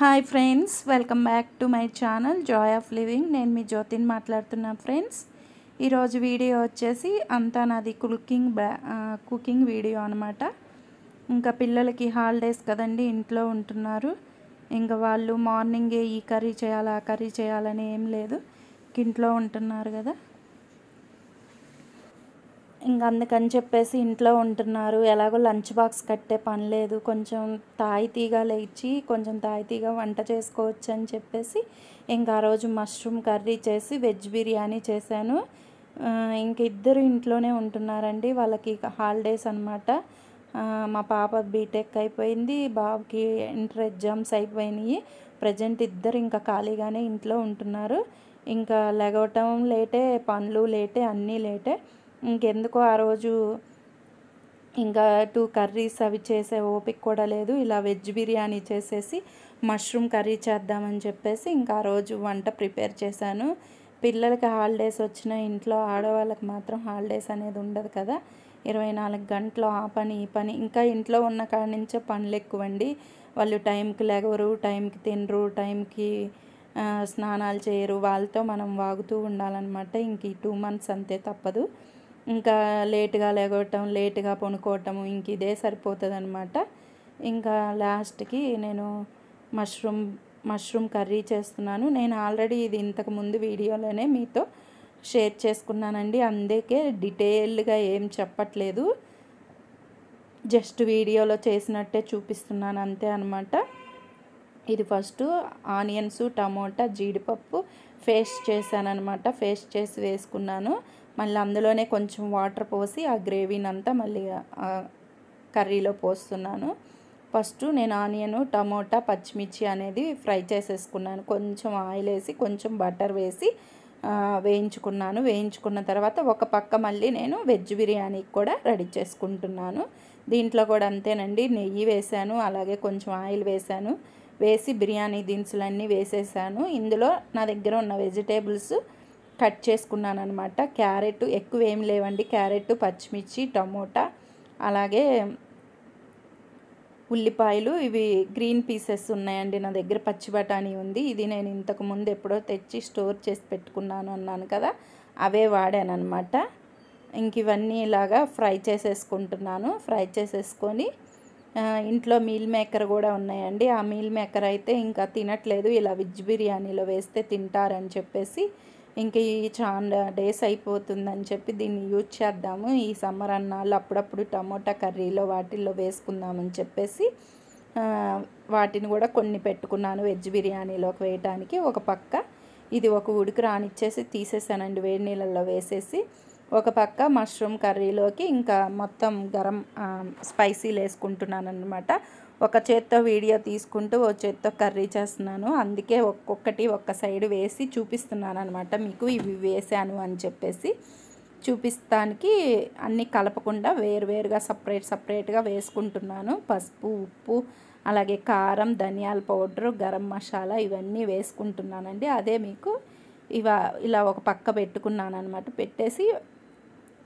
hi friends welcome back to my channel joy of living నేను మీ జ్యోతిని మాట్లాడుతున్నా ఫ్రెండ్స్ ఈరోజు వీడియో వచ్చేసి అంతా నాది కుకింగ్ కుకింగ్ వీడియో అనమాట ఇంకా పిల్లలకి హాలిడేస్ కదండి ఇంట్లో ఉంటున్నారు ఇంకా వాళ్ళు మార్నింగే ఈ కర్రీ చేయాలి ఆ కర్రీ చేయాలని ఏం లేదు ఇంట్లో ఉంటున్నారు కదా ఇంకా అందుకని చెప్పేసి ఇంట్లో ఉంటున్నారు ఎలాగో లంచ్ బాక్స్ కట్టే పని లేదు కొంచెం తాయితీగా లేచి కొంచెం తాయితీగా వంట చేసుకోవచ్చు అని చెప్పేసి ఇంకా ఆ రోజు మష్రూమ్ కర్రీ చేసి వెజ్ బిర్యానీ చేశాను ఇంక ఇద్దరు ఇంట్లోనే ఉంటున్నారండి వాళ్ళకి హాలిడేస్ అనమాట మా పాప బీటెక్ అయిపోయింది బాబుకి ఇంటర్ ఎగ్జామ్స్ అయిపోయినాయి ప్రజెంట్ ఇద్దరు ఇంకా ఖాళీగానే ఇంట్లో ఉంటున్నారు ఇంకా లెగవటం లేటే పనులు లేటే అన్నీ లేటే ఇంకెందుకో ఆ రోజు ఇంకా టూ కర్రీస్ అవి చేసే ఓపిక కూడా లేదు ఇలా వెజ్ బిర్యానీ చేసేసి మష్రూమ్ కర్రీ చేద్దామని చెప్పేసి ఇంకా ఆ రోజు వంట ప్రిపేర్ చేశాను పిల్లలకి హాలిడేస్ వచ్చిన ఇంట్లో ఆడవాళ్ళకి మాత్రం హాలిడేస్ అనేది ఉండదు కదా ఇరవై నాలుగు గంటలు ఆ పని ఈ పని ఇంకా ఇంట్లో ఉన్న కాడ నుంచే పనులు ఎక్కువండి వాళ్ళు టైంకి లెగరు టైంకి తినరు టైంకి స్నానాలు చేయరు వాళ్ళతో మనం వాగుతూ ఉండాలన్నమాట ఇంక ఈ టూ మంత్స్ అంతే తప్పదు ఇంకా లేటుగా లేగవటం లేటుగా పొనుకోవటం ఇంక ఇదే సరిపోతుంది అనమాట ఇంకా లాస్ట్కి నేను మష్రూమ్ మష్రూమ్ కర్రీ చేస్తున్నాను నేను ఆల్రెడీ ఇది ఇంతకుముందు వీడియోలోనే మీతో షేర్ చేసుకున్నానండి అందుకే డీటెయిల్డ్గా ఏం చెప్పట్లేదు జస్ట్ వీడియోలో చేసినట్టే చూపిస్తున్నాను అంతే అనమాట ఇది ఫస్ట్ ఆనియన్స్ టమోటా జీడిపప్పు ఫేస్ చేశానమాట ఫేస్ చేసి వేసుకున్నాను మళ్ళీ అందులోనే కొంచెం వాటర్ పోసి ఆ గ్రేవీని అంతా మళ్ళీ కర్రీలో పోస్తున్నాను ఫస్ట్ నేను ఆనియన్ టమోటా పచ్చిమిర్చి అనేది ఫ్రై చేసేసుకున్నాను కొంచెం ఆయిల్ వేసి కొంచెం బటర్ వేసి వేయించుకున్నాను వేయించుకున్న తర్వాత ఒక పక్క మళ్ళీ నేను వెజ్ బిర్యానీ కూడా రెడీ చేసుకుంటున్నాను దీంట్లో కూడా అంతేనండి నెయ్యి వేశాను అలాగే కొంచెం ఆయిల్ వేశాను వేసి బిర్యానీ దినుసులన్నీ వేసేసాను ఇందులో నా దగ్గర ఉన్న వెజిటేబుల్స్ కట్ చేసుకున్నాను అనమాట క్యారెట్ ఎక్కువ ఏం లేవండి క్యారెట్ పచ్చిమిర్చి టమోటా అలాగే ఉల్లిపాయలు ఇవి గ్రీన్ పీసెస్ ఉన్నాయండి నా దగ్గర పచ్చి బఠానీ ఉంది ఇది నేను ఇంతకు ముందు ఎప్పుడో తెచ్చి స్టోర్ చేసి పెట్టుకున్నాను అన్నాను కదా అవే వాడాను అనమాట ఇంక ఇవన్నీ ఇలాగా ఫ్రై చేసేసుకుంటున్నాను ఫ్రై చేసేసుకొని ఇంట్లో మీల్ మేకర్ కూడా ఉన్నాయండి ఆ మీల్ మేకర్ అయితే ఇంకా తినట్లేదు ఇలా వెజ్ బిర్యానీలో వేస్తే తింటారని చెప్పేసి ఇంక ఈ చాలా డేస్ అయిపోతుందని చెప్పి దీన్ని యూజ్ చేద్దాము ఈ సమ్మర్ అన్నాళ్ళు అప్పుడప్పుడు టమోటా కర్రీలో వాటిల్లో వేసుకుందామని చెప్పేసి వాటిని కూడా కొన్ని పెట్టుకున్నాను వెజ్ బిర్యానీలోకి వేయటానికి ఒక పక్క ఇది ఒక ఉడికి రానిచ్చేసి తీసేసానండి వేడి నీళ్ళల్లో వేసేసి ఒక పక్క మష్రూమ్ కర్రీలోకి ఇంకా మొత్తం గరం స్పైసీలు వేసుకుంటున్నాను అనమాట ఒక చేత్తో వీడియో తీసుకుంటూ ఓ చేత్తో కర్రీ చేస్తున్నాను అందుకే ఒక్కొక్కటి ఒక్క సైడ్ వేసి చూపిస్తున్నాను అనమాట మీకు ఇవి వేసాను అని చెప్పేసి చూపిస్తానికి అన్నీ కలపకుండా వేరువేరుగా సపరేట్ సపరేట్గా వేసుకుంటున్నాను పసుపు ఉప్పు అలాగే కారం ధనియాల పౌడరు గరం మసాలా ఇవన్నీ వేసుకుంటున్నానండి అదే మీకు ఇవా ఇలా ఒక పక్క పెట్టుకున్నాను అనమాట పెట్టేసి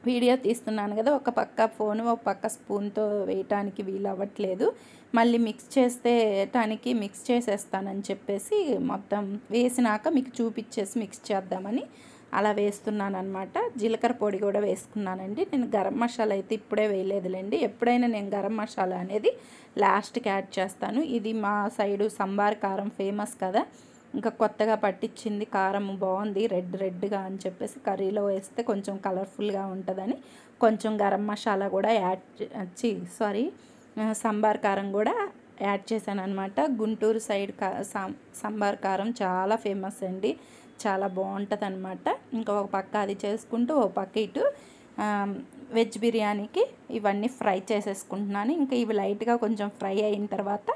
వీడియో తీస్తున్నాను కదా ఒక పక్క ఫోను ఒక పక్క స్పూన్తో వేయటానికి వీలు అవ్వట్లేదు మళ్ళీ మిక్స్ చేస్తే చేసేటానికి మిక్స్ చేసేస్తానని చెప్పేసి మొత్తం వేసినాక మీకు చూపించేసి మిక్స్ చేద్దామని అలా వేస్తున్నాను అనమాట జీలకర్ర పొడి కూడా వేసుకున్నానండి నేను గరం మసాలా అయితే ఇప్పుడే వేయలేదులేండి ఎప్పుడైనా నేను గరం మసాలా అనేది లాస్ట్కి యాడ్ చేస్తాను ఇది మా సైడు సంబార్ కారం ఫేమస్ కదా ఇంకా కొత్తగా పట్టించింది కారం బాగుంది రెడ్ రెడ్గా అని చెప్పేసి కర్రీలో వేస్తే కొంచెం కలర్ఫుల్గా ఉంటుందని కొంచెం గరం మసాలా కూడా యాడ్ చి సారీ సాంబార్ కారం కూడా యాడ్ చేశాను అనమాట గుంటూరు సైడ్ కా సంబార్ కారం చాలా ఫేమస్ అండి చాలా బాగుంటుంది అనమాట ఇంకా ఒక పక్క అది చేసుకుంటూ ఒక పక్క ఇటు వెజ్ బిర్యానీకి ఇవన్నీ ఫ్రై చేసేసుకుంటున్నాను ఇంకా ఇవి లైట్గా కొంచెం ఫ్రై అయిన తర్వాత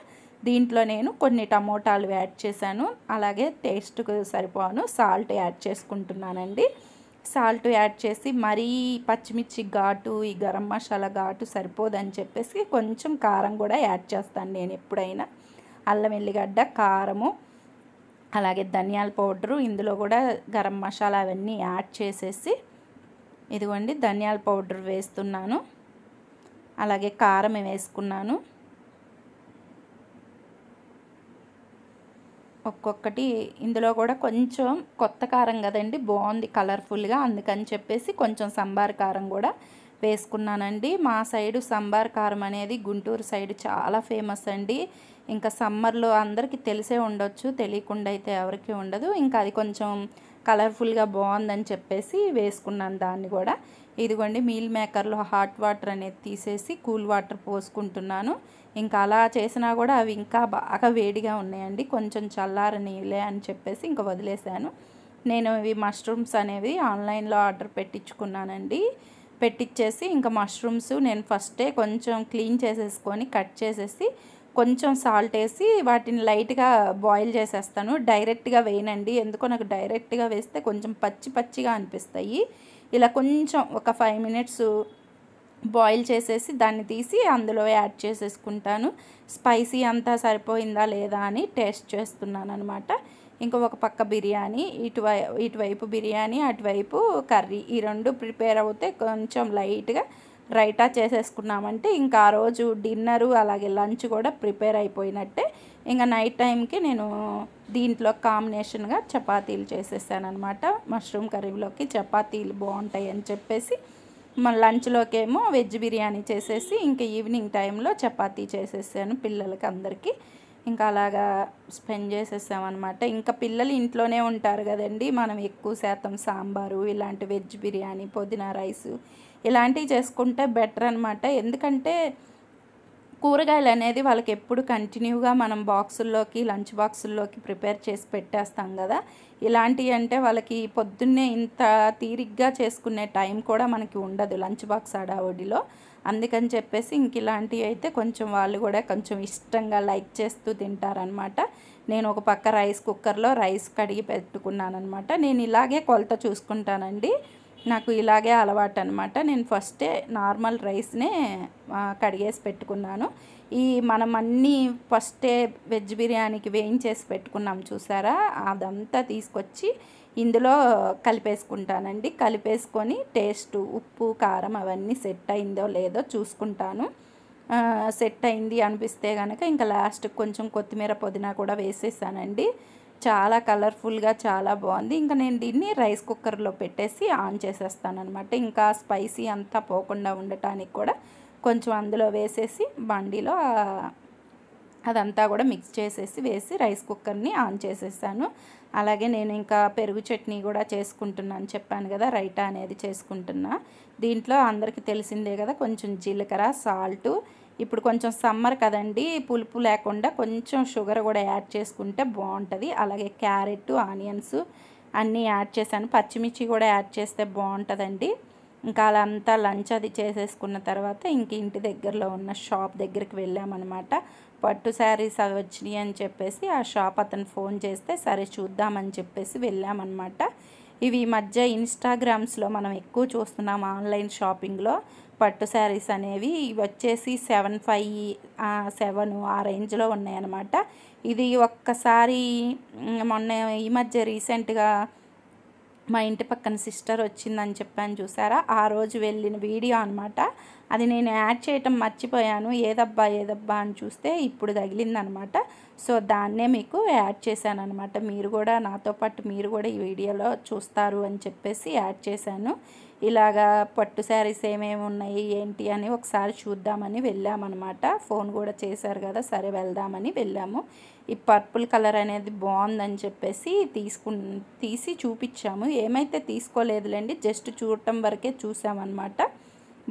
దీంట్లో నేను కొన్ని టమోటాలు యాడ్ చేశాను అలాగే టేస్ట్కు సరిపోను సాల్ట్ యాడ్ చేసుకుంటున్నానండి సాల్ట్ యాడ్ చేసి మరీ పచ్చిమిర్చి ఘాటు ఈ గరం మసాలా ఘాటు సరిపోదని చెప్పేసి కొంచెం కారం కూడా యాడ్ చేస్తాను నేను ఎప్పుడైనా అల్లం ఎల్లిగడ్డ కారము అలాగే ధనియాల పౌడరు ఇందులో కూడా గరం మసాలా అవన్నీ యాడ్ చేసేసి ఇదిగోండి ధనియాల పౌడర్ వేస్తున్నాను అలాగే కారం వేసుకున్నాను ఒక్కొక్కటి ఇందులో కూడా కొంచెం కొత్త కారం కదండి బాగుంది కలర్ఫుల్గా అందుకని చెప్పేసి కొంచెం సంబార్ కారం కూడా వేసుకున్నానండి మా సైడు సంబార్ కారం అనేది గుంటూరు సైడ్ చాలా ఫేమస్ అండి ఇంకా సమ్మర్లో అందరికీ తెలిసే ఉండొచ్చు తెలియకుండా అయితే ఎవరికి ఉండదు ఇంకా అది కొంచెం కలర్ఫుల్గా బాగుందని చెప్పేసి వేసుకున్నాను దాన్ని కూడా ఇదిగోండి మీల్ మేకర్లో హాట్ వాటర్ అనేది తీసేసి కూల్ వాటర్ పోసుకుంటున్నాను ఇంకా అలా చేసినా కూడా అవి ఇంకా బాగా వేడిగా ఉన్నాయండి కొంచెం చల్లారనిలే అని చెప్పేసి ఇంకా వదిలేశాను నేను ఇవి మష్రూమ్స్ అనేవి ఆన్లైన్లో ఆర్డర్ పెట్టించుకున్నానండి పెట్టించేసి ఇంకా మష్రూమ్స్ నేను ఫస్టే కొంచెం క్లీన్ చేసేసుకొని కట్ చేసేసి కొంచెం సాల్ట్ వేసి వాటిని లైట్గా బాయిల్ చేసేస్తాను డైరెక్ట్గా వేయనండి ఎందుకో నాకు డైరెక్ట్గా వేస్తే కొంచెం పచ్చి పచ్చిగా అనిపిస్తాయి ఇలా కొంచెం ఒక ఫైవ్ మినిట్స్ బాయిల్ చేసేసి దాన్ని తీసి అందులో యాడ్ చేసేసుకుంటాను స్పైసీ అంతా సరిపోయిందా లేదా అని టేస్ట్ చేస్తున్నాను అనమాట ఇంకా ఒక పక్క బిర్యానీ ఇటువై ఇటువైపు బిర్యానీ అటువైపు కర్రీ ఈ రెండు ప్రిపేర్ అవుతే కొంచెం లైట్గా రైటా చేసేసుకున్నామంటే ఇంకా ఆ రోజు డిన్నరు అలాగే లంచ్ కూడా ప్రిపేర్ అయిపోయినట్టే ఇంకా నైట్ టైంకి నేను దీంట్లో కాంబినేషన్గా చపాతీలు చేసేసానమాట మష్రూమ్ కర్రీలోకి చపాతీలు బాగుంటాయి అని చెప్పేసి మన లంచ్లోకేమో వెజ్ బిర్యానీ చేసేసి ఇంకా ఈవినింగ్ టైంలో చపాతీ చేసేసాను పిల్లలకి అందరికీ ఇంకా అలాగా స్పెండ్ చేసేసామన్నమాట ఇంకా పిల్లలు ఇంట్లోనే ఉంటారు కదండి మనం ఎక్కువ శాతం సాంబారు ఇలాంటి వెజ్ బిర్యానీ పుదీనా రైస్ ఇలాంటివి చేసుకుంటే బెటర్ అనమాట ఎందుకంటే కూరగాయలు అనేది వాళ్ళకి ఎప్పుడు కంటిన్యూగా మనం బాక్సుల్లోకి లంచ్ బాక్సుల్లోకి ప్రిపేర్ చేసి పెట్టేస్తాం కదా ఇలాంటివి అంటే వాళ్ళకి పొద్దున్నే ఇంత తీరిగ్గా చేసుకునే టైం కూడా మనకి ఉండదు లంచ్ బాక్స్ అడావడిలో అందుకని చెప్పేసి ఇంక ఇలాంటివి అయితే కొంచెం వాళ్ళు కూడా కొంచెం ఇష్టంగా లైక్ చేస్తూ తింటారనమాట నేను ఒక పక్క రైస్ కుక్కర్లో రైస్ కడిగి పెట్టుకున్నాను అనమాట నేను ఇలాగే కొలత చూసుకుంటానండి నాకు ఇలాగే అలవాటు అనమాట నేను ఫస్టే నార్మల్ రైస్నే కడిగేసి పెట్టుకున్నాను ఈ మనం అన్నీ ఫస్టే వెజ్ బిర్యానీకి వేయించేసి పెట్టుకున్నాం చూసారా అదంతా తీసుకొచ్చి ఇందులో కలిపేసుకుంటానండి కలిపేసుకొని టేస్ట్ ఉప్పు కారం అవన్నీ సెట్ అయిందో లేదో చూసుకుంటాను సెట్ అయింది అనిపిస్తే కనుక ఇంకా లాస్ట్ కొంచెం కొత్తిమీర పుదీనా కూడా వేసేసానండి చాలా కలర్ఫుల్గా చాలా బాగుంది ఇంకా నేను దీన్ని రైస్ కుక్కర్లో పెట్టేసి ఆన్ చేసేస్తానమాట ఇంకా స్పైసీ అంతా పోకుండా ఉండటానికి కూడా కొంచెం అందులో వేసేసి బండిలో అదంతా కూడా మిక్స్ చేసేసి వేసి రైస్ కుక్కర్ని ఆన్ చేసేసాను అలాగే నేను ఇంకా పెరుగు చట్నీ కూడా చేసుకుంటున్నాను చెప్పాను కదా రైటా అనేది చేసుకుంటున్నా దీంట్లో అందరికీ తెలిసిందే కదా కొంచెం జీలకర్ర సాల్టు ఇప్పుడు కొంచెం సమ్మర్ కదండి పులుపు లేకుండా కొంచెం షుగర్ కూడా యాడ్ చేసుకుంటే బాగుంటుంది అలాగే క్యారెట్ ఆనియన్స్ అన్నీ యాడ్ చేశాను పచ్చిమిర్చి కూడా యాడ్ చేస్తే బాగుంటుందండి ఇంకా అలా అంతా లంచ్ అది చేసేసుకున్న తర్వాత ఇంక ఇంటి దగ్గరలో ఉన్న షాప్ దగ్గరికి వెళ్ళామన్నమాట పట్టు శారీస్ అవి వచ్చినాయి అని చెప్పేసి ఆ షాప్ అతను ఫోన్ చేస్తే సరే చూద్దామని చెప్పేసి వెళ్ళామన్నమాట ఇవి ఈ మధ్య ఇన్స్టాగ్రామ్స్లో మనం ఎక్కువ చూస్తున్నాం ఆన్లైన్ షాపింగ్లో పట్టు శారీస్ అనేవి ఇవి వచ్చేసి సెవెన్ ఫైవ్ సెవెన్ ఆ రేంజ్లో ఉన్నాయన్నమాట ఇది ఒక్కసారి మొన్న ఈ మధ్య రీసెంట్గా మా ఇంటి పక్కన సిస్టర్ వచ్చిందని చెప్పాను చూసారా ఆ రోజు వెళ్ళిన వీడియో అనమాట అది నేను యాడ్ చేయటం మర్చిపోయాను ఏదబ్బా ఏదబ్బా అని చూస్తే ఇప్పుడు తగిలిందనమాట సో దాన్నే మీకు యాడ్ చేశాను అనమాట మీరు కూడా నాతో పాటు మీరు కూడా ఈ వీడియోలో చూస్తారు అని చెప్పేసి యాడ్ చేశాను ఇలాగా పట్టు శారీస్ ఏమేమి ఉన్నాయి ఏంటి అని ఒకసారి చూద్దామని వెళ్ళామన్నమాట ఫోన్ కూడా చేశారు కదా సరే వెళ్దామని వెళ్ళాము ఈ పర్పుల్ కలర్ అనేది బాగుందని చెప్పేసి తీసుకు తీసి చూపించాము ఏమైతే తీసుకోలేదులేండి జస్ట్ చూడటం వరకే చూసామన్నమాట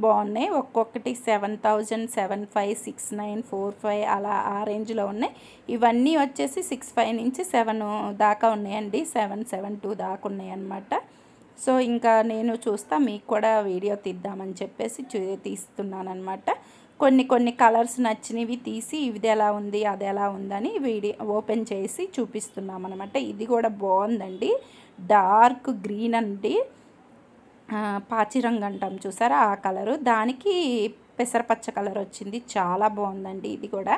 బాగున్నాయి ఒక్కొక్కటి seven thousand seven five six nine four five అలా ఆ రేంజ్లో ఉన్నాయి ఇవన్నీ వచ్చేసి సిక్స్ ఫైవ్ నుంచి సెవెన్ దాకా ఉన్నాయండి సెవెన్ సెవెన్ టూ దాకా ఉన్నాయి అన్నమాట సో ఇంకా నేను చూస్తా మీకు కూడా వీడియో తీద్దామని చెప్పేసి తీస్తున్నానమాట కొన్ని కొన్ని కలర్స్ నచ్చినవి తీసి ఇది ఎలా ఉంది అది ఎలా ఉందని వీడియో ఓపెన్ చేసి చూపిస్తున్నాం అనమాట ఇది కూడా బాగుందండి డార్క్ గ్రీన్ అండి పాచిరంగు అంటాం చూసారా ఆ కలరు దానికి పెసరపచ్చ కలర్ వచ్చింది చాలా బాగుందండి ఇది కూడా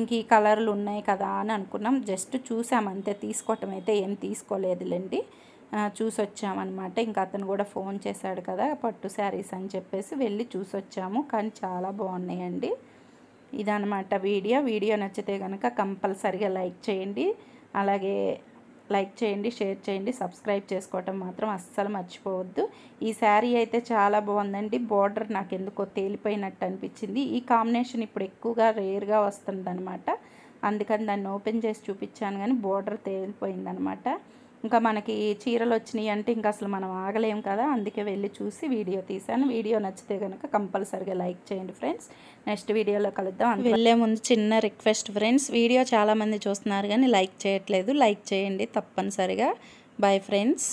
ఇంక ఈ కలర్లు ఉన్నాయి కదా అని అనుకున్నాం జస్ట్ చూసాం అంతే తీసుకోవటం అయితే ఏం తీసుకోలేదులేండి చూసి వచ్చామన్నమాట ఇంకా అతను కూడా ఫోన్ చేశాడు కదా పట్టు శారీస్ అని చెప్పేసి వెళ్ళి చూసి వచ్చాము కానీ చాలా బాగున్నాయండి ఇదనమాట వీడియో వీడియో నచ్చితే కనుక కంపల్సరిగా లైక్ చేయండి అలాగే లైక్ చేయండి షేర్ చేయండి సబ్స్క్రైబ్ చేసుకోవటం మాత్రం అస్సలు మర్చిపోవద్దు ఈ శారీ అయితే చాలా బాగుందండి బార్డర్ నాకు ఎందుకో తేలిపోయినట్టు అనిపించింది ఈ కాంబినేషన్ ఇప్పుడు ఎక్కువగా రేర్గా అనమాట అందుకని దాన్ని ఓపెన్ చేసి చూపించాను కానీ బార్డర్ అనమాట ఇంకా మనకి చీరలు వచ్చినాయి అంటే ఇంకా అసలు మనం ఆగలేం కదా అందుకే వెళ్ళి చూసి వీడియో తీశాను వీడియో నచ్చితే కనుక కంపల్సరిగా లైక్ చేయండి ఫ్రెండ్స్ నెక్స్ట్ వీడియోలో కలుద్దాం వెళ్ళే ముందు చిన్న రిక్వెస్ట్ ఫ్రెండ్స్ వీడియో చాలామంది చూస్తున్నారు కానీ లైక్ చేయట్లేదు లైక్ చేయండి తప్పనిసరిగా బాయ్ ఫ్రెండ్స్